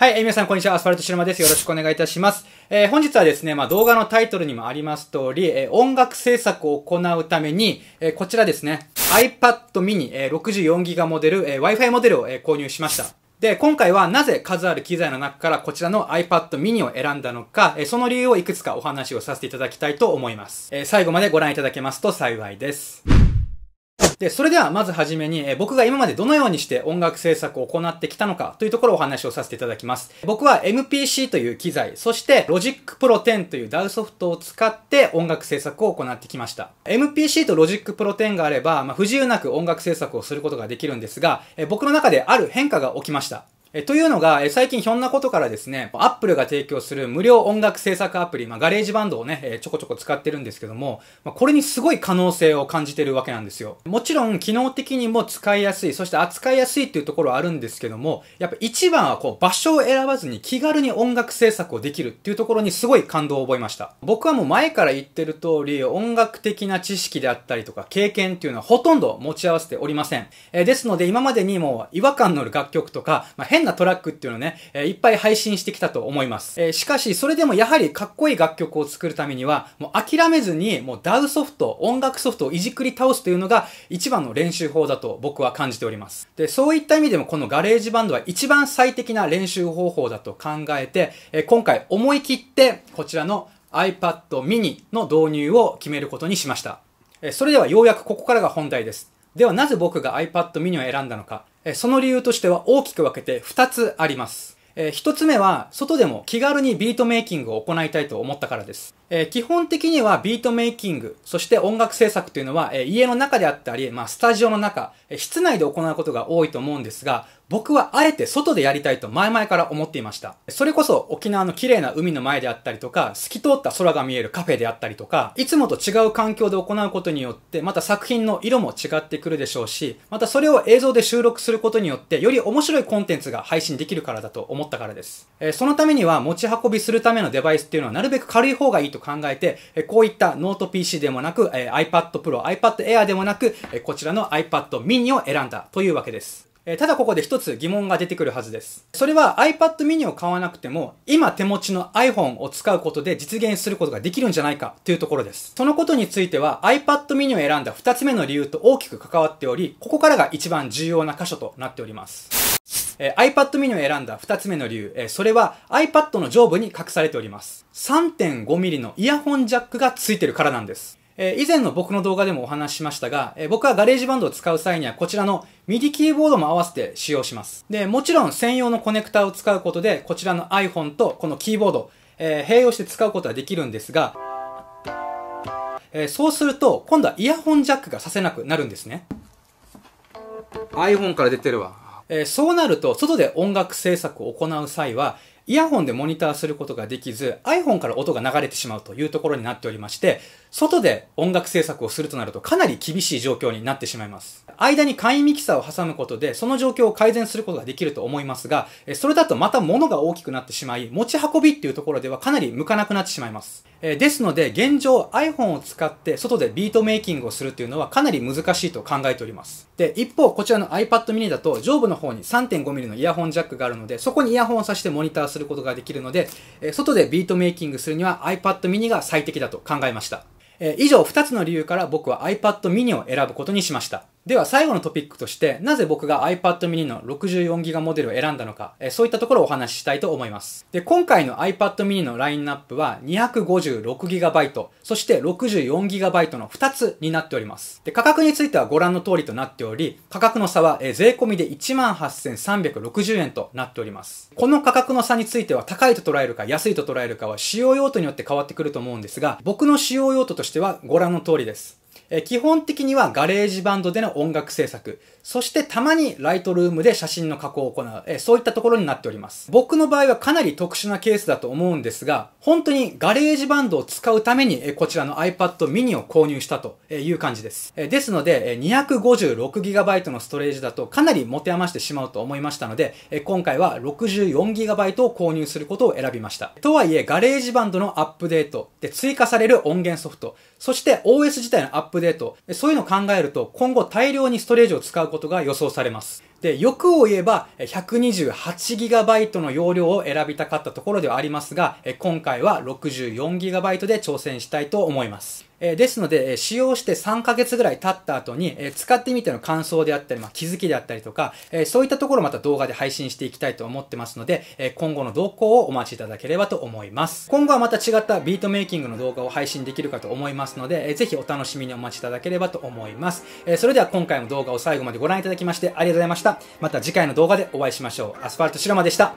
はい、えー、皆さん、こんにちは。アスファルトシルマです。よろしくお願いいたします。えー、本日はですね、まあ、動画のタイトルにもあります通り、えー、音楽制作を行うために、えー、こちらですね、iPad mini、えー、64GB モデル、えー、Wi-Fi モデルを、えー、購入しました。で、今回はなぜ数ある機材の中からこちらの iPad mini を選んだのか、えー、その理由をいくつかお話をさせていただきたいと思います。えー、最後までご覧いただけますと幸いです。で、それではまずはじめに、え僕が今までどのようにして音楽制作を行ってきたのかというところをお話をさせていただきます。僕は MPC という機材、そして Logic Pro 10という DAW ソフトを使って音楽制作を行ってきました。MPC と Logic Pro 10があれば、まあ、不自由なく音楽制作をすることができるんですが、え僕の中である変化が起きました。えというのが、え最近ひょんなことからですね、アップルが提供する無料音楽制作アプリ、まあ、ガレージバンドをね、えちょこちょこ使ってるんですけども、まあ、これにすごい可能性を感じてるわけなんですよ。もちろん、機能的にも使いやすい、そして扱いやすいっていうところはあるんですけども、やっぱ一番はこう、場所を選ばずに気軽に音楽制作をできるっていうところにすごい感動を覚えました。僕はもう前から言ってる通り、音楽的な知識であったりとか、経験っていうのはほとんど持ち合わせておりません。えですので、今までにも違和感のある楽曲とか、まあ変なトラックっていうのをね、えいっぱい配信してきたと思います。えしかし、それでもやはりかっこいい楽曲を作るためには、もう諦めずに、もう DAW ソフト、音楽ソフトをいじくり倒すというのが一番の練習法だと僕は感じております。で、そういった意味でもこのガレージバンドは一番最適な練習方法だと考えて、え今回思い切ってこちらの iPad mini の導入を決めることにしました。それではようやくここからが本題です。ではなぜ僕が iPad mini を選んだのか。その理由としては大きく分けて2つあります。え1つ目は、外でも気軽にビートメイキングを行いたいと思ったからです。えー、基本的にはビートメイキング、そして音楽制作というのは、えー、家の中であったり、まあ、スタジオの中、え室内で行うことが多いと思うんですが、僕はあえて外でやりたいと前々から思っていました。それこそ沖縄の綺麗な海の前であったりとか、透き通った空が見えるカフェであったりとか、いつもと違う環境で行うことによって、また作品の色も違ってくるでしょうし、またそれを映像で収録することによって、より面白いコンテンツが配信できるからだと思ったからです。えー、そのためには持ち運びするためのデバイスっていうのはなるべく軽い方がいいとと考えて、えこういったノート PC でもなく、え iPad Pro、iPad Air でもなく、えこちらの iPad mini を選んだというわけです。ただここで一つ疑問が出てくるはずです。それは iPad mini を買わなくても、今手持ちの iPhone を使うことで実現することができるんじゃないかというところです。そのことについては iPad mini を選んだ二つ目の理由と大きく関わっており、ここからが一番重要な箇所となっております。えー、iPad mini を選んだ二つ目の理由、えー、それは iPad の上部に隠されております。3.5mm のイヤホンジャックが付いてるからなんです。えー、以前の僕の動画でもお話ししましたが、えー、僕はガレージバンドを使う際にはこちらのミディキーボードも合わせて使用します。で、もちろん専用のコネクタを使うことで、こちらの iPhone とこのキーボード、えー、併用して使うことはできるんですが、えー、そうすると今度はイヤホンジャックがさせなくなるんですね iPhone から出てるわえー、そうなると、外で音楽制作を行う際は、イヤホンでモニターすることができず、iPhone から音が流れてしまうというところになっておりまして、外で音楽制作をするとなるとかなり厳しい状況になってしまいます。間に簡易ミキサーを挟むことでその状況を改善することができると思いますが、それだとまた物が大きくなってしまい、持ち運びっていうところではかなり向かなくなってしまいます。ですので現状 iPhone を使って外でビートメイキングをするっていうのはかなり難しいと考えております。で、一方こちらの iPad mini だと上部の方に 3.5mm のイヤホンジャックがあるのでそこにイヤホンを挿してモニターすることができるので、外でビートメイキングするには iPad mini が最適だと考えました。以上2つの理由から僕は iPad mini を選ぶことにしました。では最後のトピックとして、なぜ僕が iPad mini の 64GB モデルを選んだのか、えそういったところをお話ししたいと思います。で、今回の iPad mini のラインナップは 256GB、そして 64GB の2つになっております。で、価格についてはご覧の通りとなっており、価格の差は、え税込みで18,360円となっております。この価格の差については高いと捉えるか安いと捉えるかは使用用途によって変わってくると思うんですが、僕の使用用途としてはご覧の通りです。え基本的にはガレージバンドでの音楽制作、そしてたまにライトルームで写真の加工を行う、えそういったところになっております。僕の場合はかなり特殊なケースだと思うんですが、本当にガレージバンドを使うために、えこちらの iPad mini を購入したという感じです。えですので、え 256GB のストレージだとかなり持て余してしまうと思いましたので、え今回は 64GB を購入することを選びました。とはいえ、ガレージバンドのアップデートで追加される音源ソフト、そして OS 自体のアップップデート、そういうのを考えると今後大量にストレージを使うことが予想されます。で、欲を言えば 128GB の容量を選びたかったところではありますが、今回は 64GB で挑戦したいと思います。ですので、使用して3ヶ月ぐらい経った後に、使ってみての感想であったり、まあ、気づきであったりとか、そういったところをまた動画で配信していきたいと思ってますので、今後の動向をお待ちいただければと思います。今後はまた違ったビートメイキングの動画を配信できるかと思いますので、ぜひお楽しみにお待ちいただければと思います。それでは今回も動画を最後までご覧いただきましてありがとうございました。した。また次回の動画でお会いしましょう。アスファルトシロマでした。